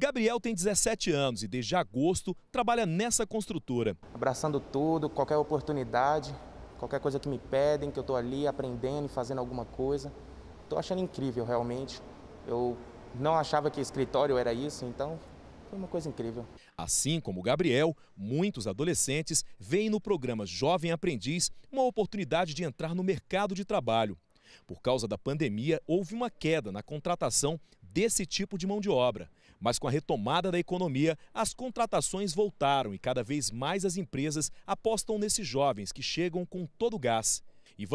Gabriel tem 17 anos e desde agosto trabalha nessa construtora. Abraçando tudo, qualquer oportunidade, qualquer coisa que me pedem, que eu estou ali aprendendo e fazendo alguma coisa. Estou achando incrível, realmente. Eu não achava que escritório era isso, então foi uma coisa incrível. Assim como Gabriel, muitos adolescentes veem no programa Jovem Aprendiz uma oportunidade de entrar no mercado de trabalho. Por causa da pandemia, houve uma queda na contratação desse tipo de mão de obra. Mas com a retomada da economia, as contratações voltaram e cada vez mais as empresas apostam nesses jovens que chegam com todo o gás.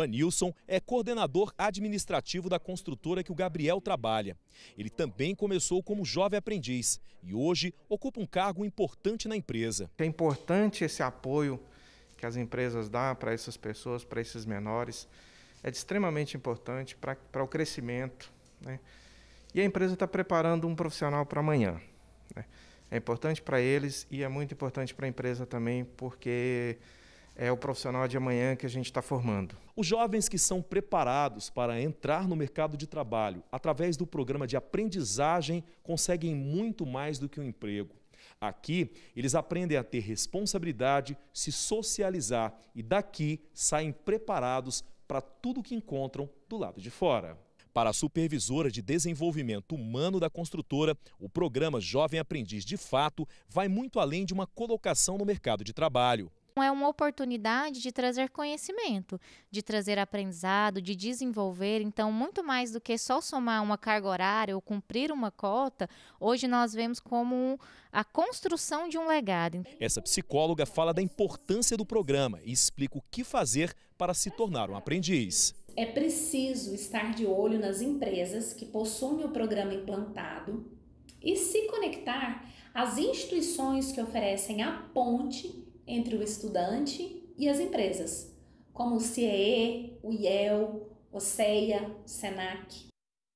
Nilson é coordenador administrativo da construtora que o Gabriel trabalha. Ele também começou como jovem aprendiz e hoje ocupa um cargo importante na empresa. É importante esse apoio que as empresas dão para essas pessoas, para esses menores. É extremamente importante para, para o crescimento. Né? E a empresa está preparando um profissional para amanhã. Né? É importante para eles e é muito importante para a empresa também, porque é o profissional de amanhã que a gente está formando. Os jovens que são preparados para entrar no mercado de trabalho através do programa de aprendizagem conseguem muito mais do que um emprego. Aqui, eles aprendem a ter responsabilidade, se socializar e daqui saem preparados para tudo que encontram do lado de fora. Para a supervisora de desenvolvimento humano da construtora, o programa Jovem Aprendiz de Fato vai muito além de uma colocação no mercado de trabalho é uma oportunidade de trazer conhecimento, de trazer aprendizado, de desenvolver. Então, muito mais do que só somar uma carga horária ou cumprir uma cota, hoje nós vemos como a construção de um legado. Essa psicóloga fala da importância do programa e explica o que fazer para se tornar um aprendiz é preciso estar de olho nas empresas que possuem o programa implantado e se conectar às instituições que oferecem a ponte entre o estudante e as empresas, como o CIE, o IEL, o CEA, o SENAC.